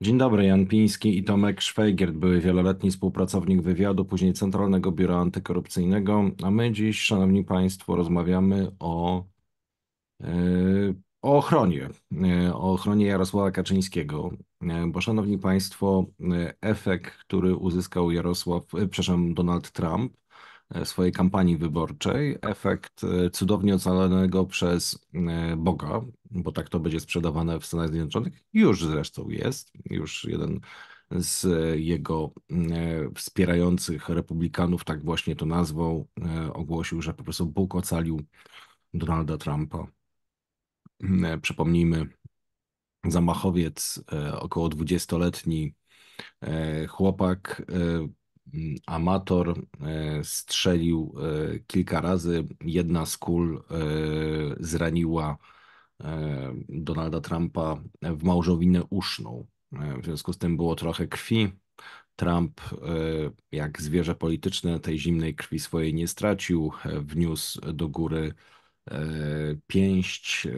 Dzień dobry, Jan Piński i Tomek Szwajgiert, były wieloletni współpracownik wywiadu, później Centralnego Biura Antykorupcyjnego, a my dziś, Szanowni Państwo, rozmawiamy o, e, o ochronie, e, o ochronie Jarosława Kaczyńskiego, e, bo Szanowni Państwo, efekt, który uzyskał Jarosław, przepraszam, Donald Trump, E, swojej kampanii wyborczej efekt e, cudownie ocalonego przez e, Boga, bo tak to będzie sprzedawane w Stanach Zjednoczonych, już zresztą jest, już jeden z jego wspierających republikanów, tak właśnie to nazwał, ogłosił, że po prostu Bóg ocalił Donalda Trumpa. Mm, przypomnijmy, zamachowiec, około 20-letni chłopak, Amator e, strzelił e, kilka razy. Jedna z kul e, zraniła Donalda Trumpa w małżowinę uszną. W związku z tym było trochę krwi. Trump, jak zwierzę polityczne, tej zimnej krwi swojej nie stracił. Wniósł do góry E, pięść e,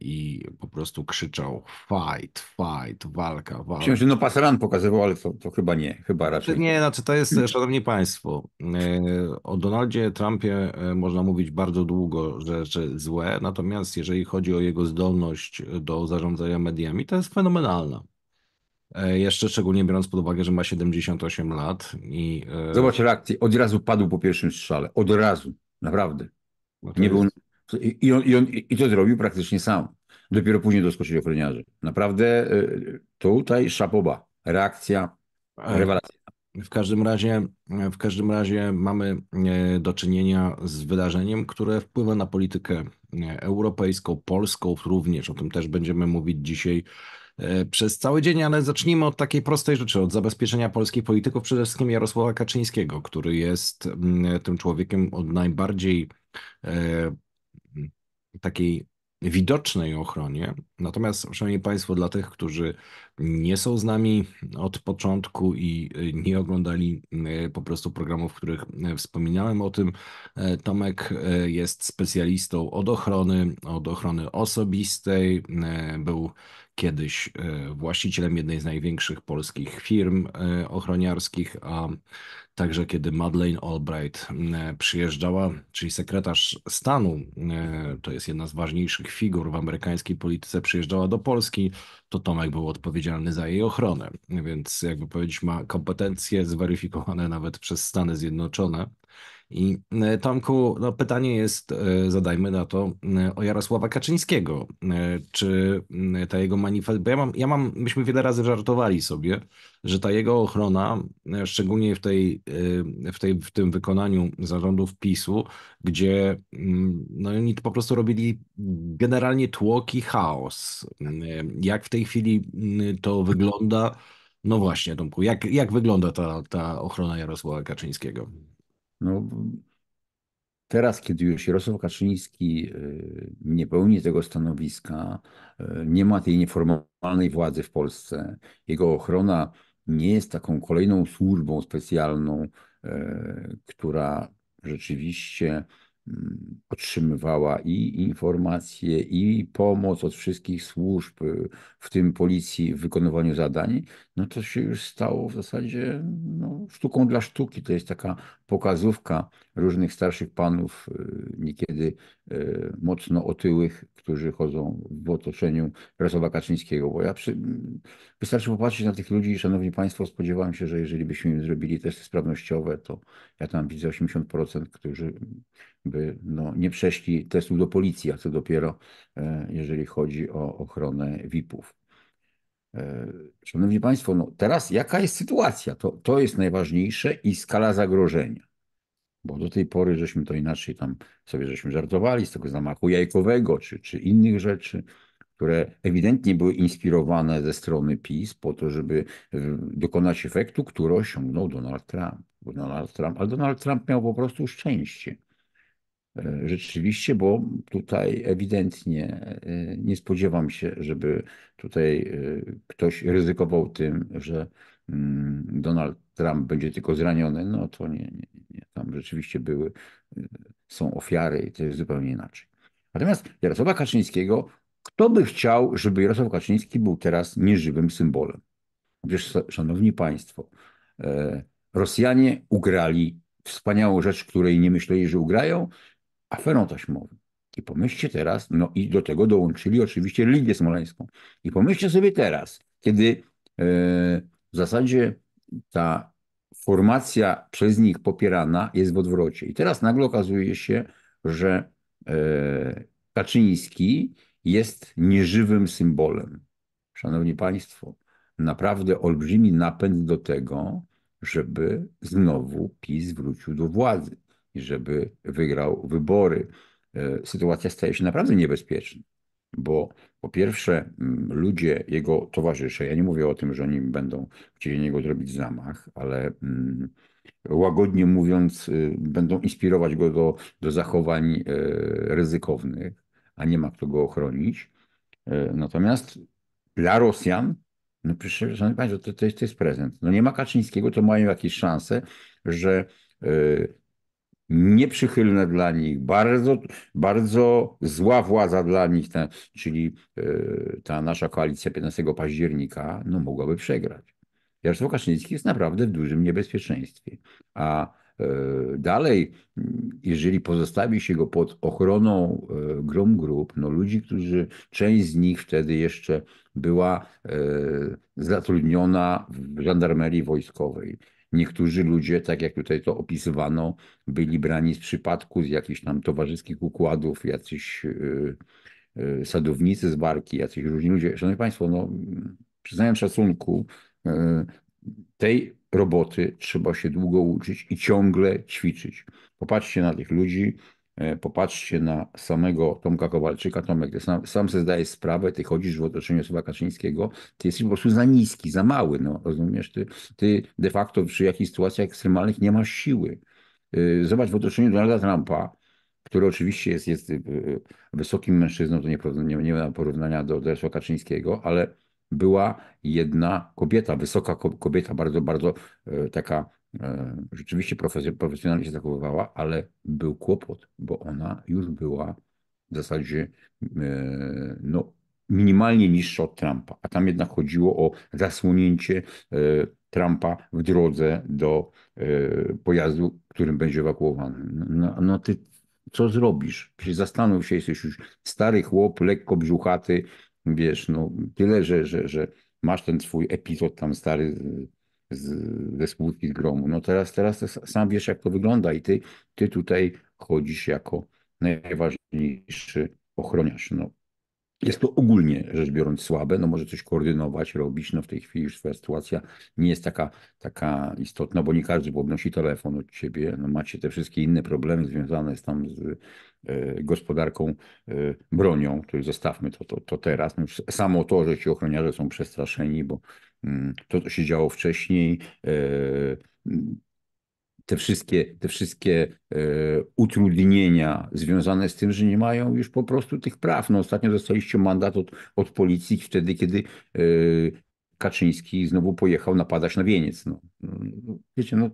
i po prostu krzyczał fight, fight, walka, walka. Myślałem, że no pasaran pokazywał, ale to, to, chyba nie, chyba znaczy raczej. Nie, znaczy to jest, szanowni państwo, e, o Donaldzie Trumpie można mówić bardzo długo rzeczy złe, natomiast jeżeli chodzi o jego zdolność do zarządzania mediami, to jest fenomenalna. Jeszcze szczególnie biorąc pod uwagę, że ma 78 lat i... Zobacz reakcję, od razu padł po pierwszym strzale, od razu, naprawdę. No nie był i, on, i, on, I to zrobił praktycznie sam. Dopiero później doskoczyli ochroniarze. Naprawdę y, tutaj szapoba. Reakcja e, rewelacja. W każdym razie, w każdym razie mamy e, do czynienia z wydarzeniem, które wpływa na politykę e, europejską, polską również. O tym też będziemy mówić dzisiaj przez cały dzień, ale zacznijmy od takiej prostej rzeczy, od zabezpieczenia polskich polityków, przede wszystkim Jarosława Kaczyńskiego, który jest mm, tym człowiekiem od najbardziej takiej widocznej ochronie. Natomiast, szanowni państwo, dla tych, którzy nie są z nami od początku i nie oglądali e, po prostu programów, w których e, wspominałem o tym, e, Tomek jest specjalistą od ochrony, od ochrony osobistej. Był kiedyś właścicielem jednej z największych polskich firm ochroniarskich, a Także kiedy Madeleine Albright mm, e, przyjeżdżała, czyli sekretarz stanu, mm, e, to jest jedna z ważniejszych figur w amerykańskiej polityce, przyjeżdżała do Polski, to Tomek był odpowiedzialny za jej ochronę. Więc jakby powiedzieć, ma kompetencje zweryfikowane nawet przez Stany Zjednoczone. I e, Tomku, no pytanie jest, e, zadajmy na to, e, o Jarosława Kaczyńskiego. Czy ta jego manifest... Bo ja mam, ja mam, myśmy wiele razy żartowali sobie, że ta jego ochrona, szczególnie w, tej, w, tej, w tym wykonaniu zarządów PiSu, gdzie mm, no, oni po prostu robili generalnie tłoki, i chaos. Jak w tej chwili mm, to wygląda? No właśnie, Tomku, jak, jak wygląda ta, ta ochrona Jarosława Kaczyńskiego? No, teraz, kiedy już Jarosław Kaczyński y, nie pełni tego stanowiska, y, nie ma tej nieformalnej władzy w Polsce, jego ochrona nie jest taką kolejną służbą specjalną, y, która rzeczywiście otrzymywała i informacje, i pomoc od wszystkich służb, y, w tym policji, w wykonywaniu zadań, no to się już stało w zasadzie no, sztuką dla sztuki. To jest taka pokazówka różnych starszych panów, y, niekiedy y, mocno otyłych, którzy chodzą w otoczeniu Jarosława Kaczyńskiego. Bo ja przy... wystarczy popatrzeć na tych ludzi, szanowni państwo, spodziewałem się, że jeżeli byśmy im zrobili testy sprawnościowe, to ja tam widzę 80%, którzy by no, nie przeszli testu do policji, a co dopiero e, jeżeli chodzi o ochronę VIP-ów. E, szanowni Państwo, no teraz jaka jest sytuacja? To, to jest najważniejsze i skala zagrożenia. Bo do tej pory żeśmy to inaczej tam sobie żeśmy żartowali z tego zamachu jajkowego czy, czy innych rzeczy, które ewidentnie były inspirowane ze strony PiS po to, żeby dokonać efektu, który osiągnął Donald Trump. Donald Trump ale Donald Trump miał po prostu szczęście. E, rzeczywiście, bo tutaj ewidentnie e, nie spodziewam się, żeby tutaj e, ktoś ryzykował tym, że mm, Donald Trump będzie tylko zraniony. No to nie, nie, nie. Tam rzeczywiście były, są ofiary i to jest zupełnie inaczej. Natomiast Jarosława Kaczyńskiego, kto by chciał, żeby Jarosław Kaczyński był teraz nieżywym symbolem? Wiesz, szanowni państwo, Rosjanie ugrali wspaniałą rzecz, której nie myśleli, że ugrają, aferą taśmową. I pomyślcie teraz, no i do tego dołączyli oczywiście religię smoleńską. I pomyślcie sobie teraz, kiedy e, w zasadzie ta formacja przez nich popierana jest w odwrocie. I teraz nagle okazuje się, że e, Kaczyński jest nieżywym symbolem. Szanowni Państwo, naprawdę olbrzymi napęd do tego, żeby znowu PiS wrócił do władzy i żeby wygrał wybory. E, sytuacja staje się naprawdę niebezpieczna, bo po pierwsze mm, ludzie, jego towarzysze, ja nie mówię o tym, że oni będą chcieli niego zrobić zamach, ale mm, łagodnie mówiąc, y, będą inspirować go do, do zachowań e, ryzykownych, a nie ma kto go ochronić. E, natomiast dla Rosjan, no przecież, szanowni państwo, to, to, jest, to jest prezent. No nie ma Kaczyńskiego, to mają jakieś szanse, że nieprzychylne dla nich, bardzo, bardzo zła władza dla nich, ta, czyli e, ta nasza koalicja 15 października, no mogłaby przegrać. Jarosław Kaczyński jest naprawdę w dużym niebezpieczeństwie, a e, Dalej, jeżeli pozostawi się go pod ochroną e, grom grup, no ludzi, którzy, część z nich wtedy jeszcze była zatrudniona w żandarmerii wojskowej, Niektórzy ludzie, tak jak tutaj to opisywano, byli brani z przypadku, z jakichś tam towarzyskich układów, jacyś y, y, sadownicy z barki, jacyś różni ludzie. Szanowni Państwo, no, przyznając szacunku, y, tej roboty trzeba się długo uczyć i ciągle ćwiczyć. Popatrzcie na tych ludzi, E, popatrzcie na samego Tomka Kowalczyka. Tomek, ty sam, sam sobie zdajesz sprawę, ty chodzisz w otoczeniu Słowa Kaczyńskiego, ty jesteś po prostu za niski, za mały, no, rozumiesz? Ty, ty de facto przy jakichś sytuacjach ekstremalnych nie masz siły. E, zobacz w otoczeniu Donalda Trumpa, który oczywiście jest, jest e, wysokim mężczyzną, to nie, nie, nie ma porównania do Jarosława Kaczyńskiego, ale była jedna kobieta, wysoka kobieta, bardzo, bardzo taka E, rzeczywiście profesjonalnie się zachowywała, ale był kłopot, bo ona już była w zasadzie e, no, minimalnie niższa od Trumpa, a tam jednak chodziło o zasłonięcie e, Trumpa w drodze do pojazdu, którym będzie ewakuowany. No, no ty co zrobisz? zastanów się, jesteś już stary chłop, lekko brzuchaty, wiesz, no tyle, że, że, że masz ten swój epizod tam stary z, ze smutki, z gromu. No teraz, teraz sam wiesz, jak to wygląda i ty, ty tutaj chodzisz jako najważniejszy ochroniarz. No, jest to ogólnie rzecz biorąc słabe, no może coś koordynować, robić. No w tej chwili już twoja sytuacja nie jest taka, taka istotna, bo nie każdy podnosi telefon od ciebie. No macie te wszystkie inne problemy związane z tam z y, gospodarką y, bronią, to już zostawmy to, to, to teraz. No samo to, że ci ochroniarze są przestraszeni, bo y, to, co się działo wcześniej, e, te wszystkie, te wszystkie e, utrudnienia związane z tym, że nie mają już po prostu tych praw. No, ostatnio dostaliście mandat od, od policji wtedy, kiedy e, Kaczyński znowu pojechał napadać na wieniec. No, no, no wiecie, no,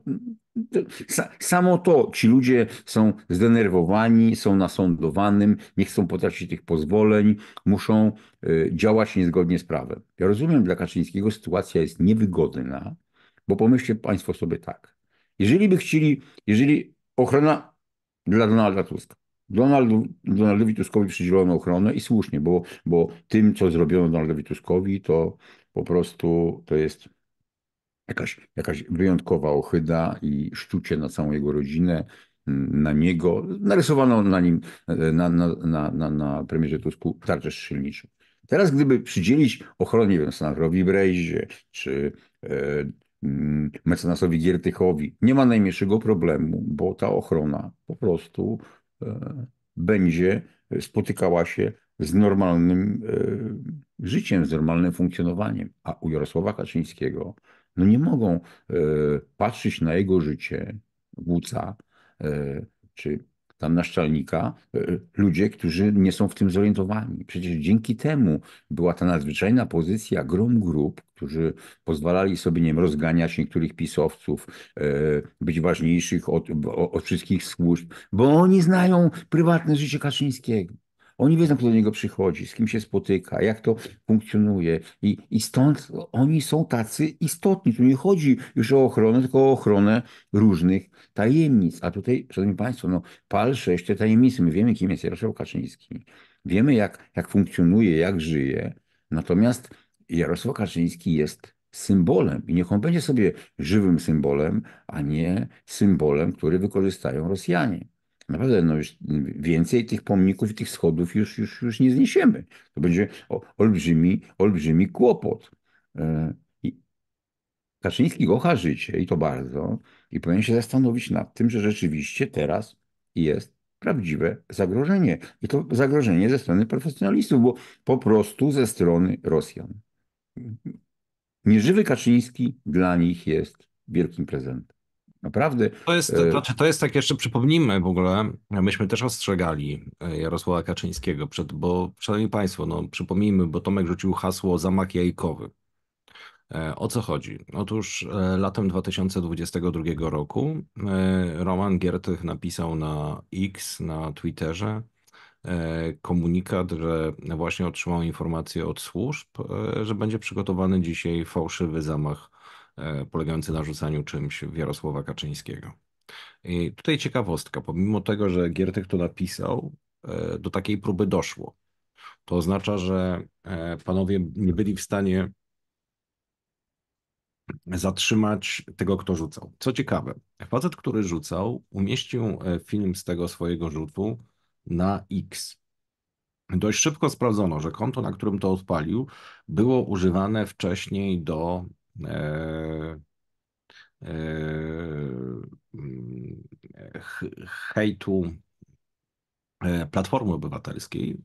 to, sa, samo to, ci ludzie są zdenerwowani, są nasądowanym, nie chcą potracić tych pozwoleń, muszą e, działać niezgodnie z prawem. Ja rozumiem, dla Kaczyńskiego sytuacja jest niewygodna, bo pomyślcie Państwo sobie tak. Jeżeli by chcieli, jeżeli ochrona dla Donalda Tuska, Donaldu, Donaldowi Tuskowi przydzielono ochronę i słusznie, bo, bo tym, co zrobiono Donaldowi Tuskowi, to po prostu to jest jakaś, jakaś wyjątkowa ohyda i szczucie na całą jego rodzinę, mm, na niego. Narysowano na nim, na, na, na, na, na premierze Tusku tarczę strzelniczą. Teraz, gdyby przydzielić ochronie, nie wiem, Senatorowi Breździe, czy e, Mm, mecenasowi Giertychowi. Nie ma najmniejszego problemu, bo ta ochrona po prostu e, będzie e, spotykała się z normalnym e, życiem, z normalnym funkcjonowaniem. A u Jarosława Kaczyńskiego no nie mogą patrzeć na jego życie, głuca czy tam naszczalnika, e, ludzie, którzy nie są w tym zorientowani. Przecież dzięki temu była ta nadzwyczajna pozycja grom grup, którzy pozwalali sobie nie wiem, rozganiać niektórych pisowców, e, być ważniejszych od, od wszystkich służb, bo oni znają prywatne życie Kaczyńskiego. Oni wiedzą, kto do niego przychodzi, z kim się spotyka, jak to funkcjonuje. I, i stąd oni są tacy istotni. Tu nie chodzi już o ochronę, tylko o ochronę różnych tajemnic. A tutaj, szanowni państwo, no, pal sześć te My wiemy, kim jest Jarosław Kaczyński. Wiemy, jak, jak funkcjonuje, jak żyje. Natomiast Jarosław Kaczyński jest symbolem i niech on będzie sobie żywym symbolem, a nie symbolem, który wykorzystają Rosjanie. Naprawdę, no już więcej tych pomników i tych schodów już, już, już nie zniesiemy. To będzie olbrzymi, olbrzymi kłopot. E, Kaczyński kocha życie i to bardzo i powinien się zastanowić nad tym, że rzeczywiście teraz jest prawdziwe zagrożenie. I to zagrożenie ze strony profesjonalistów, bo po prostu ze strony Rosjan. Nieżywy Kaczyński dla nich jest wielkim prezentem. Naprawdę. To jest, to, e, znaczy to jest tak, jeszcze przypomnijmy w ogóle, myśmy też ostrzegali e, Jarosława Kaczyńskiego, przed, bo szanowni państwo, no, przypomnijmy, bo Tomek rzucił hasło zamach jajkowy. E, o co chodzi? Otóż latem 2022 roku Roman Giertych napisał na X, na Twitterze komunikat, że właśnie otrzymał informację od służb, że będzie przygotowany dzisiaj fałszywy zamach E, polegający na rzucaniu czymś w Jarosława Kaczyńskiego. I tutaj ciekawostka, pomimo tego, że Giertek to napisał, e, do takiej próby doszło. To oznacza, że e, panowie nie byli w stanie zatrzymać tego, kto rzucał. Co ciekawe, facet, który rzucał, umieścił film z tego swojego rzutu na X. Dość szybko sprawdzono, że konto, na którym to odpalił, było używane wcześniej do E, e, hejtu e, Platformy Obywatelskiej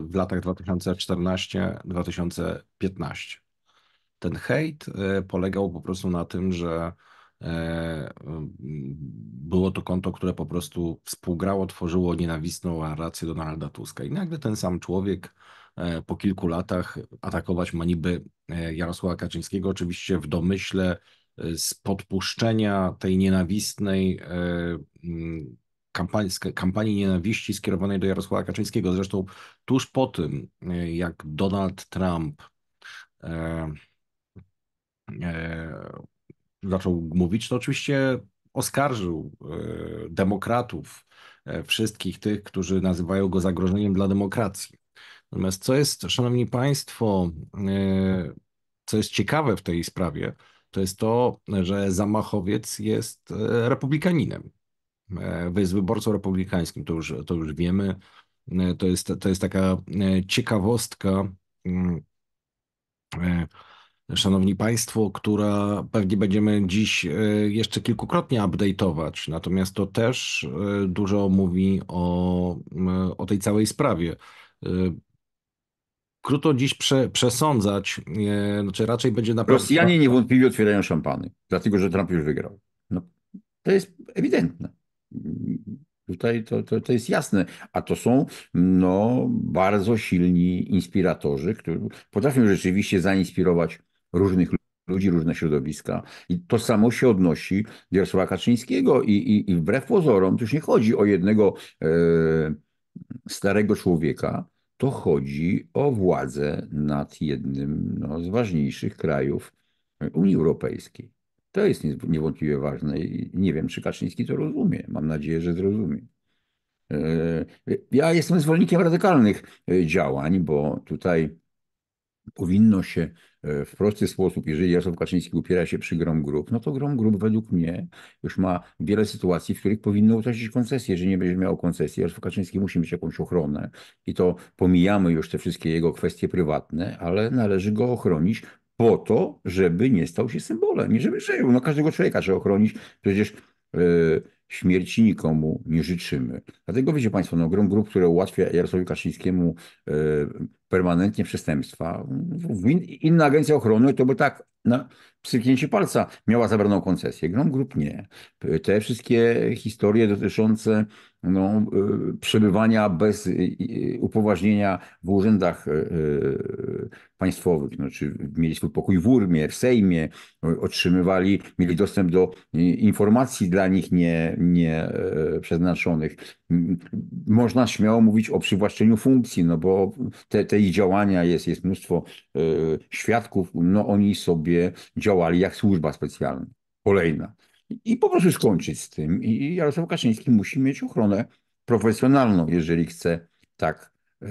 w latach 2014-2015. Ten hejt polegał po prostu na tym, że było to konto, które po prostu współgrało, tworzyło nienawistną narrację Donalda Tuska. I nagle ten sam człowiek E, po kilku latach atakować ma niby e, Jarosława Kaczyńskiego, oczywiście w domyśle e, z podpuszczenia tej nienawistnej mm, kampanii, kampanii nienawiści skierowanej do Jarosława Kaczyńskiego. Zresztą tuż po tym, jak Donald Trump zaczął mówić, to oczywiście oskarżył demokratów, wszystkich tych, którzy nazywają go zagrożeniem dla demokracji. Natomiast co jest, szanowni państwo, e, co jest ciekawe w tej sprawie, to jest to, że zamachowiec jest e, republikaninem. Jest wyborcą republikańskim, to już, to już wiemy. E, to jest, to jest taka ciekawostka, mm, szanowni państwo, która pewnie będziemy dziś jeszcze kilkukrotnie update'ować. Natomiast to też dużo mówi o, o tej całej sprawie krótko dziś prze, przesądzać, e, znaczy raczej będzie na Rosjanie tak. niewątpliwie otwierają szampany, dlatego że Trump już wygrał. No, to jest ewidentne. Tutaj to, to, to jest jasne, a to są no, bardzo silni inspiratorzy, którzy potrafią rzeczywiście zainspirować różnych ludzi, różne środowiska. I to samo się odnosi do Jarosława Kaczyńskiego i, i, i wbrew pozorom, tu już nie chodzi o jednego e, starego człowieka, to chodzi o władzę nad jednym no, z ważniejszych krajów Unii Europejskiej. To jest niewątpliwie ważne i nie wiem, czy Kaczyński to rozumie. Mam nadzieję, że zrozumie. E, ja jestem zwolennikiem radykalnych e, działań, bo tutaj powinno się w prosty sposób, jeżeli Jarosław Kaczyński upiera się przy Grom Group, no to Grom Group według mnie już ma wiele sytuacji, w których powinno utracić koncesję. Jeżeli nie będzie miał koncesji, Jarosław Kaczyński musi mieć jakąś ochronę i to pomijamy już te wszystkie jego kwestie prywatne, ale należy go ochronić po to, żeby nie stał się symbolem i żeby żył. No każdego człowieka trzeba ochronić. Przecież yy, Śmierci nikomu nie życzymy. Dlatego wiecie Państwo, no, grom grup, które ułatwia Jarosławowi Kaczyńskiemu e, permanentnie przestępstwa, inna agencja ochrony to by tak na, no, pstryknięcie palca miała zabraną koncesję. Grom Group nie. Te wszystkie historie dotyczące no, y, przebywania bez y, y, upoważnienia w urzędach państwowych, no, czy mieli swój pokój w Urmie, w Sejmie, otrzymywali, mieli dostęp do informacji dla nich nie, nie przeznaczonych. Można śmiało mówić o przywłaszczeniu funkcji, no bo te, te ich działania jest, jest mnóstwo świadków, no oni sobie działają działali jak służba specjalna. Kolejna. I po prostu skończyć z tym. I Jarosław Kaczyński musi mieć ochronę profesjonalną, jeżeli chce tak e,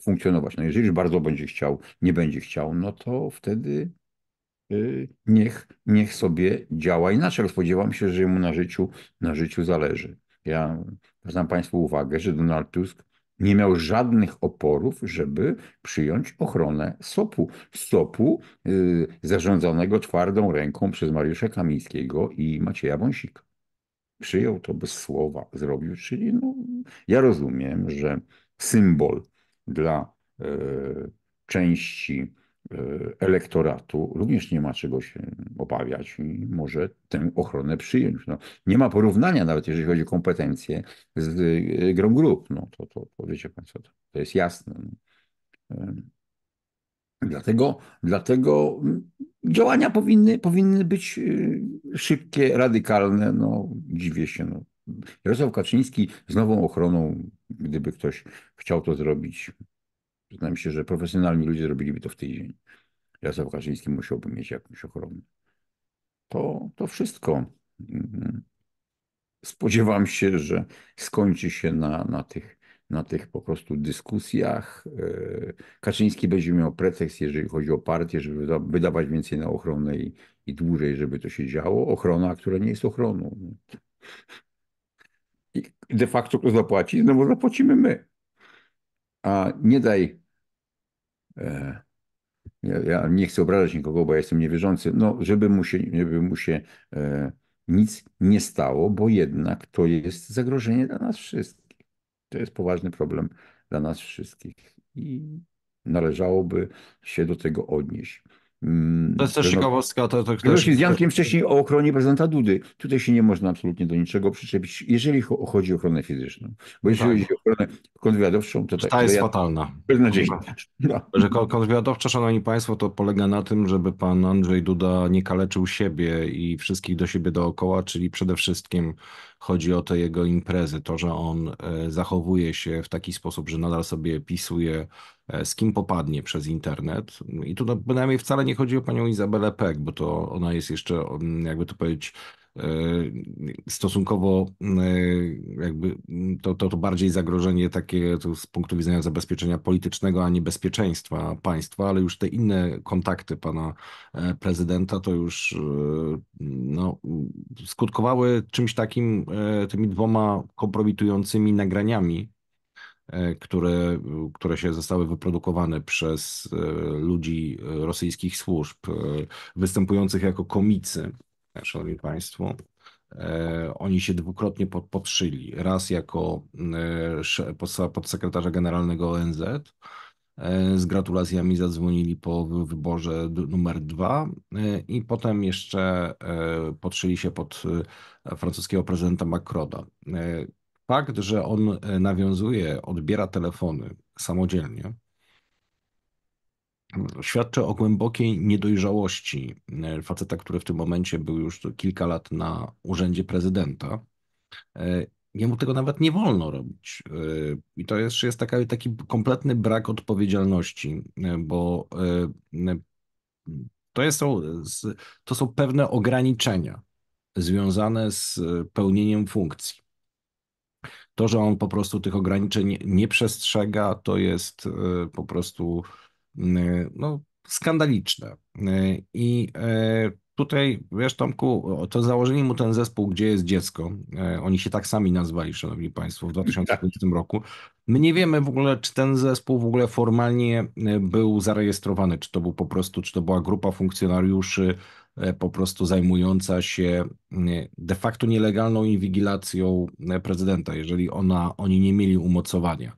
funkcjonować. No jeżeli już bardzo będzie chciał, nie będzie chciał, no to wtedy e, niech, niech sobie działa inaczej. Spodziewam się, że mu na życiu, na życiu zależy. Ja zwracam Państwu uwagę, że Donald Tusk nie miał żadnych oporów, żeby przyjąć ochronę SOP-u. SOP-u yy, zarządzanego twardą ręką przez Mariusza Kamińskiego i Macieja Wąsika. Przyjął to bez słowa, zrobił, czyli no, ja rozumiem, że symbol dla yy, części E, elektoratu również nie ma czego się obawiać i może tę ochronę przyjąć. No, nie ma porównania nawet, jeżeli chodzi o kompetencje z e, grą grup. No, to, to, to wiecie Państwo, to, to jest jasne. No, dlatego, dlatego działania powinny, powinny być e, szybkie, radykalne. No, dziwię się. No. Jarosław Kaczyński z nową ochroną, gdyby ktoś chciał to zrobić, znam się, że profesjonalni ludzie zrobiliby to w tydzień. Jarosław Kaczyński musiałby mieć jakąś ochronę. To, to wszystko. Mhm. Spodziewam się, że skończy się na, na, tych, na tych po prostu dyskusjach. E, Kaczyński będzie miał pretekst, jeżeli chodzi o partię, żeby wydawać więcej na ochronę i, i dłużej, żeby to się działo. Ochrona, która nie jest ochroną. I de facto kto zapłaci? Znowu zapłacimy my a nie daj. E, ja, nie chcę obrażać nikogo, bo ja jestem niewierzący, no, żeby mu się, żeby mu się e, nic nie stało, bo jednak to jest zagrożenie dla nas wszystkich. To jest poważny problem dla nas wszystkich i należałoby się do tego odnieść. Mm, to jest też ciekawostka. To, to ktoś... z Jankiem wcześniej o ochronie prezydenta Dudy. Tutaj się nie można absolutnie do niczego przyczepić, jeżeli chodzi o ochronę fizyczną. Bo jeżeli tak. chodzi o ochronę kontrwywiadowczą, to tak. Ta jest ja... fatalna. Bez No. Że kontrwywiadowcza, szanowni państwo, to polega na tym, żeby pan Andrzej Duda nie kaleczył siebie i wszystkich do siebie dookoła, czyli przede wszystkim chodzi o te jego imprezy, to, że on e, zachowuje się w taki sposób, że nadal sobie pisuje e, z kim popadnie przez internet. I tu no, bynajmniej wcale nie chodzi o panią Izabelę Peck, bo to ona jest jeszcze, mm, jakby to powiedzieć, E, stosunkowo e, jakby to, to, to bardziej zagrożenie takie z punktu widzenia zabezpieczenia politycznego, a nie bezpieczeństwa państwa, ale już te inne kontakty pana e, prezydenta to już no, skutkowały czymś takim, tymi dwoma kompromitującymi nagraniami które, które się zostały wyprodukowane przez ludzi rosyjskich służb, występujących jako komicy szanowni państwo, e, oni się dwukrotnie podszyli. Raz jako e, podsekretarza generalnego ONZ, e, z gratulacjami zadzwonili po wyborze numer dwa i potem jeszcze podszyli się pod francuskiego prezydenta Macrona. Fakt, że on nawiązuje, odbiera telefony samodzielnie, świadczy o głębokiej niedojrzałości e, faceta, który w tym momencie był już kilka lat na urzędzie prezydenta. E, jemu tego nawet nie wolno robić. E, I to jeszcze jest taka, taki kompletny brak odpowiedzialności, bo to, jest, to są pewne ograniczenia związane z pełnieniem funkcji. To, że on po prostu tych ograniczeń nie przestrzega, to jest po prostu no, skandaliczne. I e, tutaj, wiesz Tomku, to założenie mu ten zespół Gdzie jest dziecko. E, oni się tak sami nazwali, szanowni państwo, w 2020 roku. My nie wiemy w ogóle, czy ten zespół w ogóle formalnie e, był zarejestrowany, czy to był po prostu, czy to była grupa funkcjonariuszy po prostu zajmująca się de facto nielegalną inwigilacją prezydenta, jeżeli ona, oni nie mieli umocowania.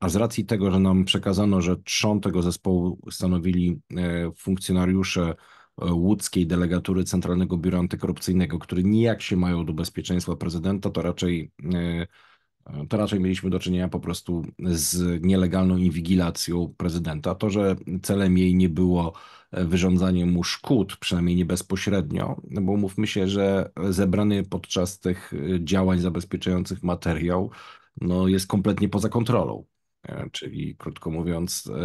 A z racji tego, że nam przekazano, że trzon tego zespołu stanowili e, funkcjonariusze e, łódzkiej delegatury Centralnego Biura Antykorupcyjnego, które nijak się mają do bezpieczeństwa prezydenta, to raczej, e, to raczej mieliśmy do czynienia po prostu z nielegalną inwigilacją prezydenta. To, że celem jej nie było wyrządzanie mu szkód, przynajmniej nie bezpośrednio, no bo mówmy się, że zebrany podczas tych działań zabezpieczających materiał no, jest kompletnie poza kontrolą. E, czyli krótko mówiąc, e,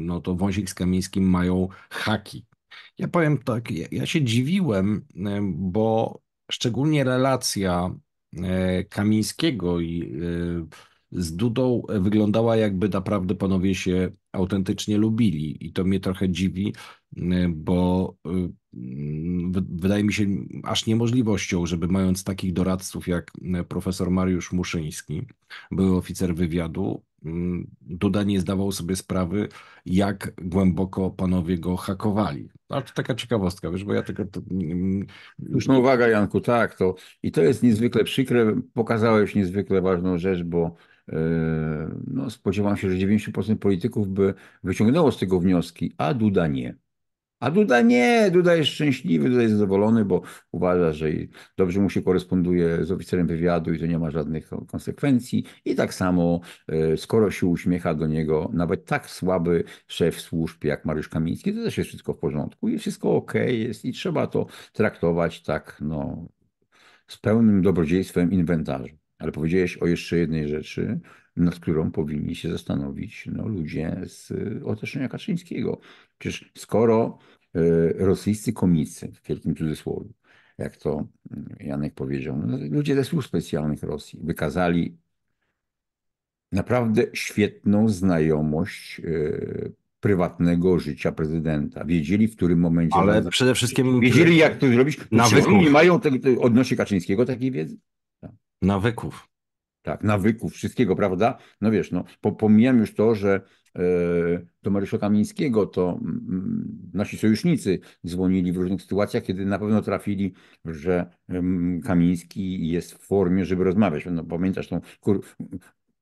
no to wąsik z Kamińskim mają haki. Ja powiem tak, ja, się dziwiłem, e, bo szczególnie relacja Kamińskiego i z Dudą wyglądała jakby naprawdę panowie się autentycznie lubili i to mnie trochę dziwi, bo wydaje mi się aż niemożliwością, żeby mając takich doradców jak profesor Mariusz Muszyński, były oficer wywiadu, Mm, Duda nie zdawał sobie sprawy, jak głęboko panowie go hakowali. Ale to taka ciekawostka, wiesz, bo ja tylko To... no, uwaga, Janku, tak, to i to jest niezwykle przykre, pokazałeś niezwykle ważną rzecz, bo e, no, spodziewam się, że 90% polityków by wyciągnęło z tego wnioski, a Duda nie. A Duda nie, Duda jest szczęśliwy, Duda jest zadowolony, bo uważa, że dobrze mu się koresponduje z oficerem wywiadu i to nie ma żadnych konsekwencji. I tak samo, e, skoro się uśmiecha do niego nawet tak słaby szef służb jak Mariusz Kamiński, to też jest wszystko w porządku, i wszystko ok, jest i trzeba to traktować tak, no, z pełnym dobrodziejstwem inwentarzu. Ale powiedziałeś o jeszcze jednej rzeczy, nad którą powinni się zastanowić no, ludzie z e, otoczenia Kaczyńskiego. Przecież skoro e, rosyjscy komicy, w wielkim cudzysłowie, jak to mm, Janek powiedział, no, ludzie ze służb specjalnych Rosji wykazali naprawdę świetną znajomość e, prywatnego życia prezydenta. Wiedzieli, w którym momencie... Ale ma... przede wszystkim... Wiedzieli, jak to zrobić. Nawyków. Nie mają tego, odnośnie Kaczyńskiego takiej wiedzy. Tak. Nawyków tak, nawyków, wszystkiego, prawda? No wiesz, no, pomijam już to, że do e, Marysza Kamińskiego, to mm, mm, nasi sojusznicy dzwonili w różnych sytuacjach, kiedy na pewno trafili, że Kamiński jest w formie, żeby rozmawiać. No, pamiętasz tą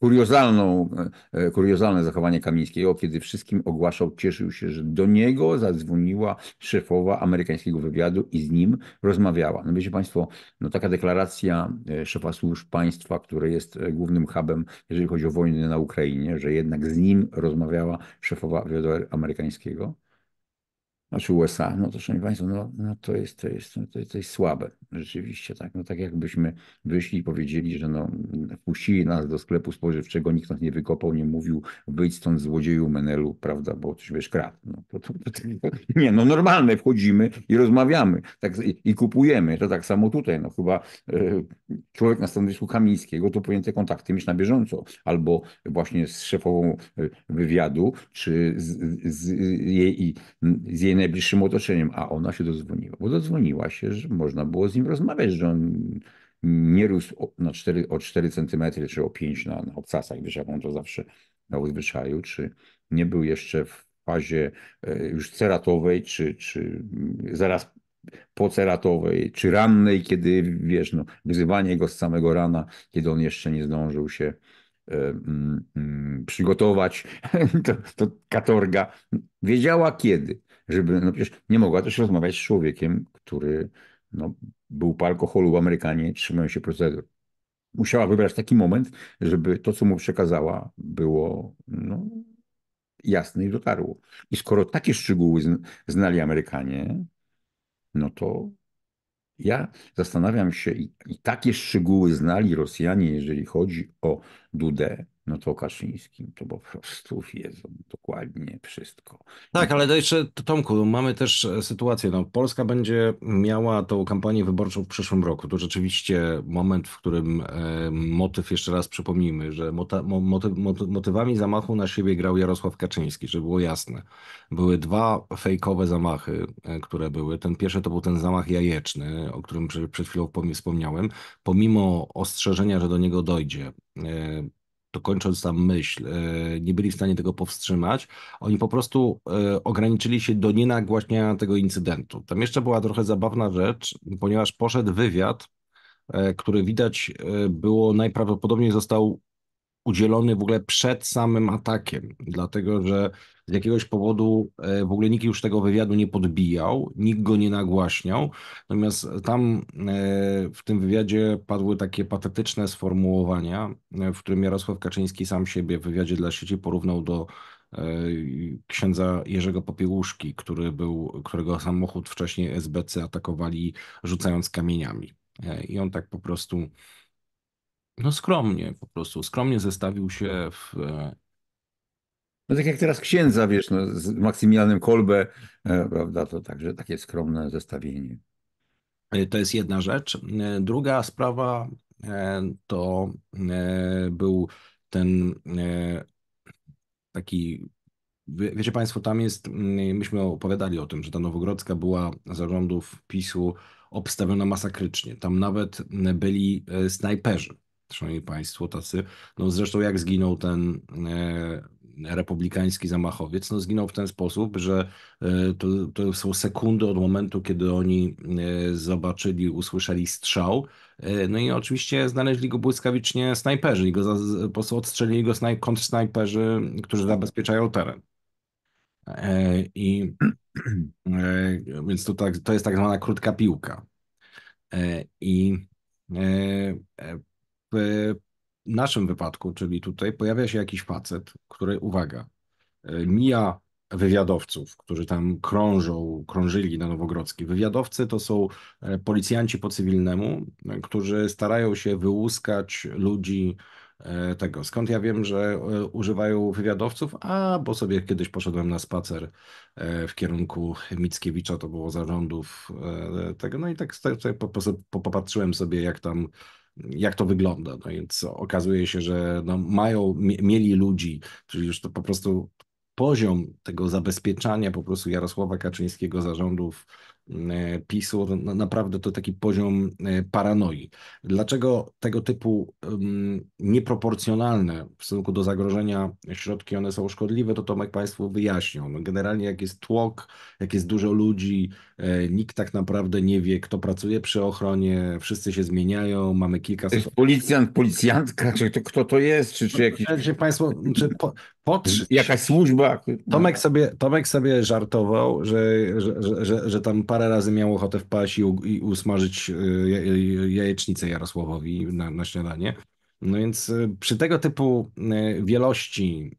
kuriozalną, e, e, kuriozalne zachowanie Kamińskiego, kiedy wszystkim ogłaszał, cieszył się, że do niego zadzwoniła szefowa amerykańskiego wywiadu i z nim rozmawiała. No wiecie Państwo, no taka deklaracja e, szefa służb państwa, które jest głównym hubem, jeżeli chodzi o wojnę na Ukrainie, że jednak z nim rozmawiała szefowa wywiadu amerykańskiego, znaczy USA, no to szanowni państwo, no, no to, jest, to, jest, to, jest, to jest słabe, rzeczywiście, tak, no tak jakbyśmy wyszli i powiedzieli, że no, wpuścili nas do sklepu spożywczego, nikt nas nie wykopał, nie mówił, wyjdź stąd złodzieju menelu, prawda, bo coś wiesz, kradł, no, to, to, to, nie, no normalne, wchodzimy i rozmawiamy tak, i, i kupujemy, to tak samo tutaj, no chyba e, człowiek na stanowisku Kamińskiego to powinien te kontakty mieć na bieżąco, albo właśnie z szefową e, wywiadu, czy z, z, z jej, z jej jej najbliższym otoczeniem, a ona się dodzwoniła. bo dodzwoniła się, że można było z nim rozmawiać, że on nie rósł o, na 4, o 4 cm czy o 5 na, na obcasach, wiesz, jak on to zawsze miał w zwyczaju, czy nie był jeszcze w fazie e, już ceratowej, czy, czy mm, zaraz poceratowej, czy rannej, kiedy wiesz, no, wyzywanie go z samego rana, kiedy on jeszcze nie zdążył się e, mm, mm, przygotować, to, to katorga wiedziała kiedy żeby, no przecież nie mogła też rozmawiać z człowiekiem, który no, był po alkoholu, Amerykanie trzymają się procedur. Musiała wybrać taki moment, żeby to, co mu przekazała, było no, jasne i dotarło. I skoro takie szczegóły znali Amerykanie, no to ja zastanawiam się, i, i takie szczegóły znali Rosjanie, jeżeli chodzi o Dudę, no to Kaczyńskim to po prostu wiedzą dokładnie wszystko. Tak, ale to jeszcze Tomku, mamy też e, sytuację, no Polska będzie miała tą kampanię wyborczą w przyszłym roku, to rzeczywiście moment, w którym e, motyw, jeszcze raz przypomnijmy, że mota, moty, moty, motywami zamachu na siebie grał Jarosław Kaczyński, żeby było jasne. Były dwa fejkowe zamachy, e, które były. Ten pierwszy to był ten zamach jajeczny, o którym przed, przed chwilą wspomniałem. Pomimo ostrzeżenia, że do niego dojdzie, e, kończąc tam myśl, e, nie byli w stanie tego powstrzymać. Oni po prostu e, ograniczyli się do nienagłaśniania tego incydentu. Tam jeszcze była trochę zabawna rzecz, ponieważ poszedł wywiad, e, który widać było najprawdopodobniej został udzielony w ogóle przed samym atakiem, dlatego że z jakiegoś powodu e, w ogóle nikt już tego wywiadu nie podbijał, nikt go nie nagłaśniał. Natomiast tam e, w tym wywiadzie padły takie patetyczne sformułowania, e, w którym Jarosław Kaczyński sam siebie w wywiadzie dla sieci porównał do księdza Jerzego Popiełuszki, który był, którego samochód wcześniej SBC atakowali rzucając kamieniami. I on tak po prostu no skromnie, po prostu skromnie zestawił się w no tak jak teraz księdza, wiesz, no, z Maksymilianem Kolbe, e, prawda, to także takie skromne zestawienie. E, to jest jedna rzecz. E, druga sprawa to był ten taki. Wiecie Państwo, tam jest, mm, myśmy opowiadali o tym, że ta Nowogrodzka była zarządów PiSu obstawiona masakrycznie. Tam nawet mm, byli snajperzy, szanowni Państwo, tacy. No zresztą jak zginął ten republikański zamachowiec, no zginął w ten sposób, że e, to, to są sekundy od momentu, kiedy oni e, zobaczyli, usłyszeli strzał. E, no i oczywiście znaleźli go błyskawicznie snajperzy i go po prostu odstrzelili go snaj, kontrznajperzy, którzy zabezpieczają teren. I więc to, tak, to jest tak zwana krótka piłka. I naszym wypadku, czyli tutaj, pojawia się jakiś facet, który, uwaga, e, mija wywiadowców, którzy tam krążą, krążyli na Nowogrodzki. Wywiadowcy to są e, policjanci po cywilnemu, e, którzy starają się wyłuskać ludzi tego. Skąd ja wiem, że używają wywiadowców? A, bo sobie kiedyś poszedłem na spacer w kierunku Mickiewicza, to było zarządów tego, no i tak sobie tak, tak popatrzyłem sobie, jak tam jak to wygląda. No więc okazuje się, że no mają, mieli ludzi, czyli już to po prostu poziom tego zabezpieczania po prostu Jarosława Kaczyńskiego zarządów E, PiSu, naprawdę to taki poziom e, paranoi. Dlaczego tego typu nieproporcjonalne w stosunku do zagrożenia środki, one są szkodliwe, to Tomek Państwu wyjaśnią. No generalnie jak jest tłok, jak jest dużo ludzi, e, nikt tak naprawdę nie wie, kto pracuje przy ochronie, wszyscy się zmieniają, mamy kilka... To jest policjant, policjantka, czy to, kto to jest, czy, czy jakiś... Czy państwo, czy po, Jakaś służba... Tomek sobie, Tomek sobie żartował, że, że, że, że tam parę razy miał ochotę wpaść i, u, i usmażyć y, jajecznicę Jarosławowi na, na śniadanie. No więc y, przy tego typu y, wielości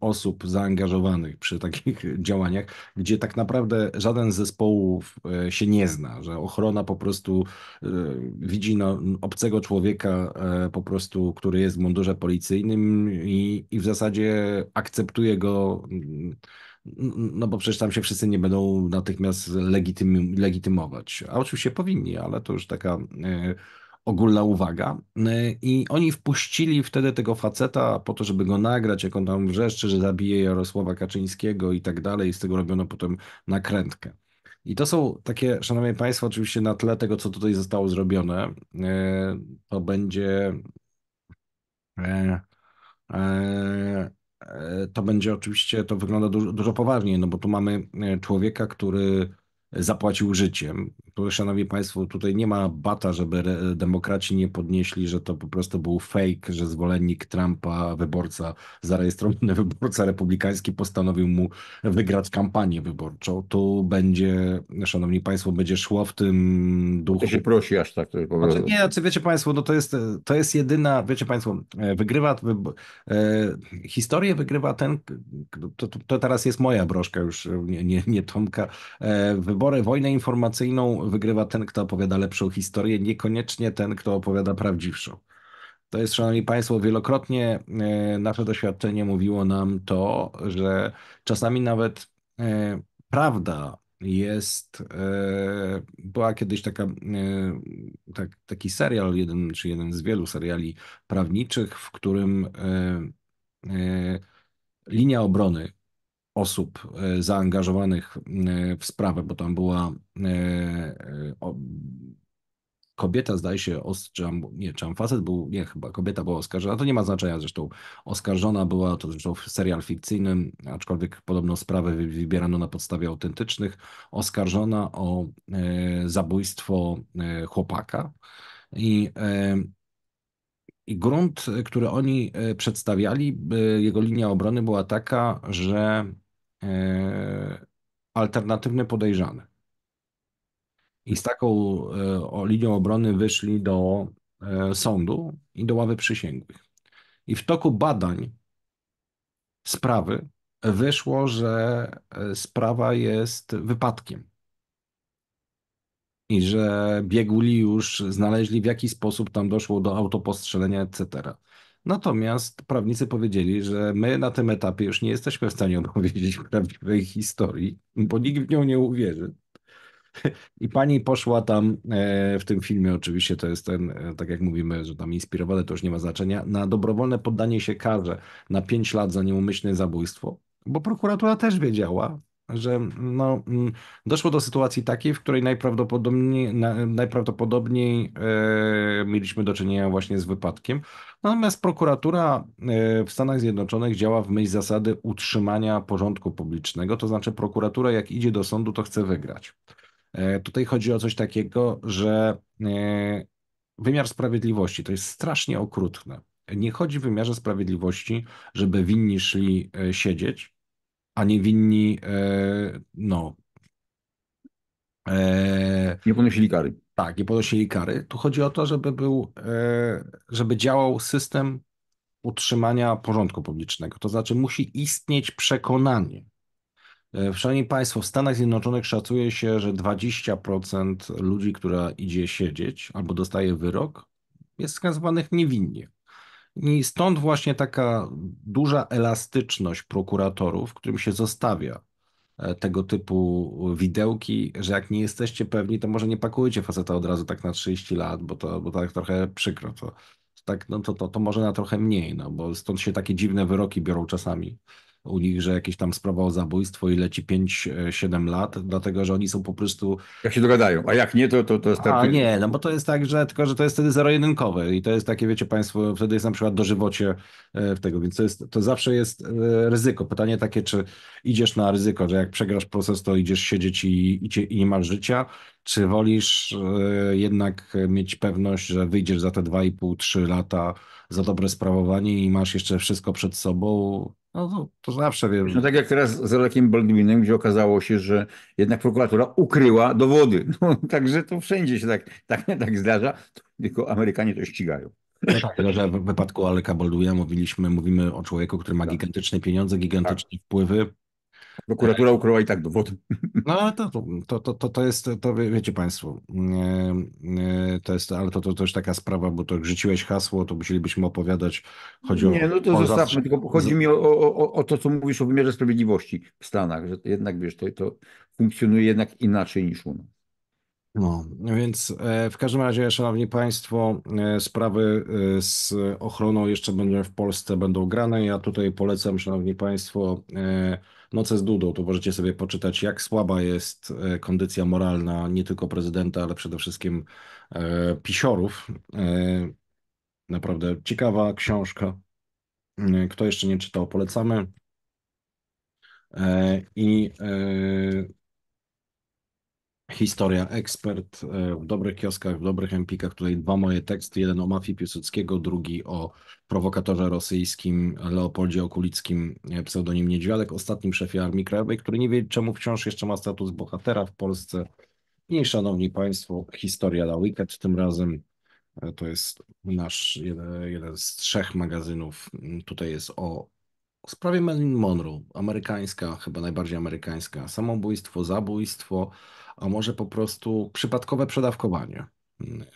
osób zaangażowanych przy takich działaniach, gdzie tak naprawdę żaden z zespołów się nie zna, że ochrona po prostu widzi no, obcego człowieka po prostu, który jest w mundurze policyjnym i, i w zasadzie akceptuje go mm, no bo przecież tam się wszyscy nie będą natychmiast legitym, legitymować. A oczywiście powinni, ale to już taka e, ogólna uwaga. E, I oni wpuścili wtedy tego faceta po to, żeby go nagrać, jak on tam wrzeszczy, że zabije Jarosława Kaczyńskiego i tak dalej. I z tego robiono potem nakrętkę. I to są takie, szanowni państwo, oczywiście na tle tego, co tutaj zostało zrobione, e, to będzie E, to będzie oczywiście, to wygląda dużo, dużo poważniej, no bo tu mamy e, człowieka, który zapłacił życiem. szanowni Państwo, tutaj nie ma bata, żeby demokraci nie podnieśli, że to po prostu był fake, że zwolennik Trumpa, wyborca, zarejestrowany wyborca republikański postanowił mu wygrać kampanię wyborczą. Tu będzie, szanowni Państwo, będzie szło w tym duchu. To się prosi aż tak. To jest znaczy, nie, znaczy wiecie Państwo, no to jest, to jest jedyna, wiecie Państwo, e, wygrywa, wybor... E, historię wygrywa ten, to, to, teraz jest moja broszka już, nie, nie, nie Tomka, e, wybor wybory, wojnę informacyjną wygrywa ten, kto opowiada lepszą historię, niekoniecznie ten, kto opowiada prawdziwszą. To jest, szanowni państwo, wielokrotnie e, nasze doświadczenie mówiło nam to, że czasami nawet e, prawda jest, e, była kiedyś taka, tak, taki serial, jeden czy jeden z wielu seriali prawniczych, w którym linia obrony osób e, zaangażowanych e, w sprawę, bo tam była e, kobieta, zdaje się, os, czy, nie, facet był, nie, chyba kobieta była oskarżona, to nie ma znaczenia zresztą. Oskarżona była, to zresztą serial fikcyjny, aczkolwiek podobno sprawę wybierano na podstawie autentycznych, oskarżona o zabójstwo chłopaka i i grunt, który oni przedstawiali, jego linia obrony była taka, że E, alternatywny podejrzany. I z taką e, linią obrony wyszli do e, sądu i do ławy przysięgłych. I w toku badań sprawy wyszło, że sprawa jest wypadkiem. I że bieguli już znaleźli, w jaki sposób tam doszło do autopostrzelenia, etc. Natomiast prawnicy powiedzieli, że my na tym etapie już nie jesteśmy w stanie opowiedzieć prawdziwej historii, bo nikt w nią nie uwierzy. I pani poszła tam e, w tym filmie, oczywiście to jest ten, e, tak jak mówimy, że tam inspirowane to już nie ma znaczenia, na dobrowolne poddanie się karze na 5 lat za nieumyślne zabójstwo, bo prokuratura też wiedziała, że no, mm, doszło do sytuacji takiej, w której najprawdopodobniej, najprawdopodobniej e, mieliśmy do czynienia właśnie z wypadkiem. Natomiast prokuratura e, w Stanach Zjednoczonych działa w myśl zasady utrzymania porządku publicznego, to znaczy prokuratura jak idzie do sądu, to chce wygrać. E, tutaj chodzi o coś takiego, że wymiar sprawiedliwości to jest strasznie okrutne. Nie chodzi w wymiarze sprawiedliwości, żeby winni szli siedzieć, a niewinni e, no, e, nie ponosili kary. Tak, nie ponosili kary. Tu chodzi o to, żeby był, e, żeby działał system utrzymania porządku publicznego. To znaczy musi istnieć przekonanie. Szanowni Państwo, w Stanach Zjednoczonych szacuje się, że 20% ludzi, która idzie siedzieć albo dostaje wyrok, jest skazywanych niewinnie. I stąd właśnie taka duża elastyczność prokuratorów, którym się zostawia e, tego typu widełki, że jak nie jesteście pewni, to może nie pakujcie faceta od razu tak na 30 lat, bo to, bo tak trochę przykro. To, tak, no to, to, to może na trochę mniej, no bo stąd się takie dziwne wyroki biorą czasami u nich, że jakieś tam sprawa o zabójstwo i leci 5-7 e, lat, dlatego że oni są po prostu. Jak się dogadają, a jak nie, to, to, to startuje. A nie, no bo to jest tak, że tylko, że to jest wtedy zero-jedynkowe i to jest takie, wiecie Państwo, wtedy jest na przykład dożywocie e, w tego, więc to, jest, to zawsze jest e, ryzyko. Pytanie takie, czy idziesz na ryzyko, że jak przegrasz proces, to idziesz siedzieć i, i, i nie masz życia czy wolisz e, jednak mieć pewność, że wyjdziesz za te 2,5-3 lata za dobre sprawowanie i masz jeszcze wszystko przed sobą? No to, to zawsze wiem. No tak jak teraz z Alekiem Baldwinem, gdzie okazało się, że jednak prokuratura ukryła dowody. No, także to wszędzie się tak, tak, tak zdarza, tylko Amerykanie to ścigają. No tak, tak. że w wypadku Aleka Baldwina mówiliśmy, mówimy o człowieku, który ma tak. gigantyczne pieniądze, gigantyczne tak. wpływy Prokuratura ukryła i tak dowód. No ale to, to, to, to jest, to wiecie Państwo, to jest, ale to, to, to taka sprawa, bo to rzuciłeś hasło, to musielibyśmy opowiadać. Chodzi nie, o, no to o zostawmy, tylko chodzi mi o, o, o, to, co mówisz o wymiarze sprawiedliwości w Stanach, że jednak wiesz, to, to funkcjonuje jednak inaczej niż u nas. No, no więc e, w każdym razie, Szanowni Państwo, e, sprawy e, z ochroną jeszcze będą w Polsce będą grane. Ja tutaj polecam, Szanowni Państwo, Noce z Dudą, to możecie sobie poczytać, jak słaba jest e, kondycja moralna nie tylko prezydenta, ale przede wszystkim e, pisiorów. E, naprawdę ciekawa książka. Mm, kto jeszcze nie czytał, polecamy. E, I e, Historia Ekspert e, w dobrych kioskach, w dobrych empikach. Tutaj dwa moje teksty, jeden o mafii Piłsudskiego, drugi o prowokatorze rosyjskim Leopoldzie Okulickim, e, pseudonim Niedźwiadek, ostatnim szefie Armii Krajowej, który nie wie czemu wciąż jeszcze ma status bohatera w Polsce. I szanowni Państwo, historia na weekend tym razem. E, to jest nasz jeden, jeden z trzech magazynów. Tutaj jest o sprawie Marilyn Monroe, amerykańska, chyba najbardziej amerykańska, samobójstwo, zabójstwo, a może po prostu przypadkowe przedawkowanie.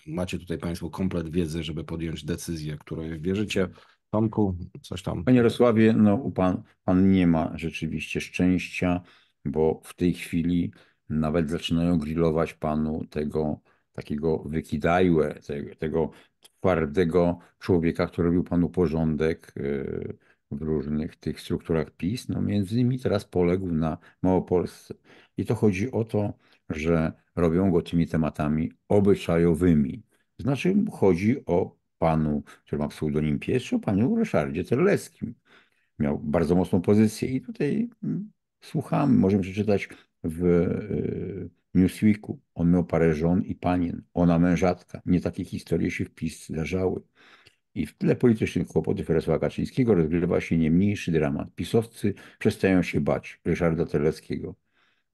Macie tutaj Państwo komplet wiedzy, żeby podjąć decyzję, której wierzycie. Tomku, coś tam. Panie Rosławie, no pan, pan nie ma rzeczywiście szczęścia, bo w tej chwili nawet zaczynają grillować panu tego takiego wykidajłe, tego, tego twardego człowieka, który robił panu porządek. Yy, w różnych tych strukturach PiS, no między innymi teraz poległ na Małopolsce. I to chodzi o to, że robią go tymi tematami obyczajowymi. Znaczy chodzi o panu, który ma pseudonim Pies, o panu Ryszardzie Terleckim. Miał bardzo mocną pozycję i tutaj mm, słuchamy, możemy przeczytać w y, Newsweeku. On miał parę żon i panien, ona mężatka. Nie takie historie się w PiS zdarzały. I w tle politycznych kłopotów Jarosława Kaczyńskiego rozgrywa się nie mniejszy dramat. Pisowcy przestają się bać Ryszarda Terleckiego.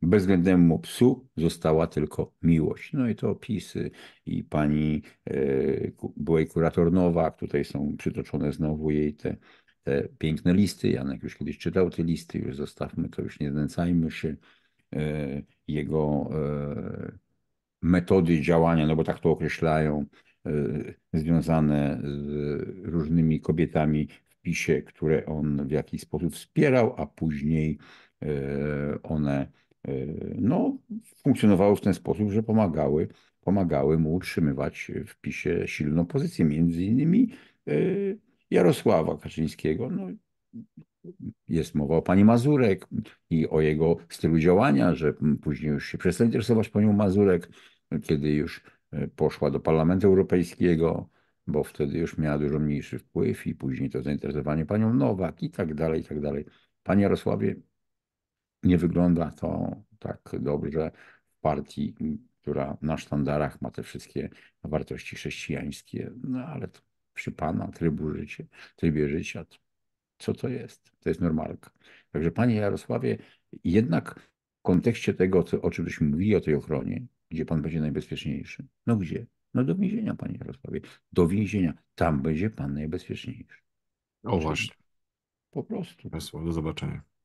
Bezwzględnemu psu została tylko miłość. No i to opisy i pani yy, byłej kurator Nowak, tutaj są przytoczone znowu jej te, te piękne listy. Janek już kiedyś czytał te listy, już zostawmy to, już nie znęcajmy się. E, jego e, metody działania, no bo tak to określają, Y, związane z różnymi kobietami w PiSie, które on w jakiś sposób wspierał, a później y, one y, no, funkcjonowały w ten sposób, że pomagały, pomagały mu utrzymywać w PiSie silną pozycję, między innymi Jarosława Kaczyńskiego. No, jest mowa o pani Mazurek i o jego stylu działania, że później już się przestał interesować panią Mazurek, kiedy już E, poszła do Parlamentu Europejskiego, bo wtedy już miała dużo mniejszy wpływ i później to zainteresowanie panią Nowak i tak dalej, i tak dalej. Panie Jarosławie, nie wygląda to tak dobrze w partii, która na sztandarach ma te wszystkie wartości chrześcijańskie, no ale to przy pana trybu życia, trybie życia, co to jest? To jest normalka. Także panie Jarosławie, jednak w kontekście tego, o czym byśmy mówili, o tej ochronie, gdzie pan będzie najbezpieczniejszy? No gdzie? No do więzienia, panie Jarosławie. Do więzienia. Tam będzie pan najbezpieczniejszy. O, właśnie. Po prostu. do zobaczenia.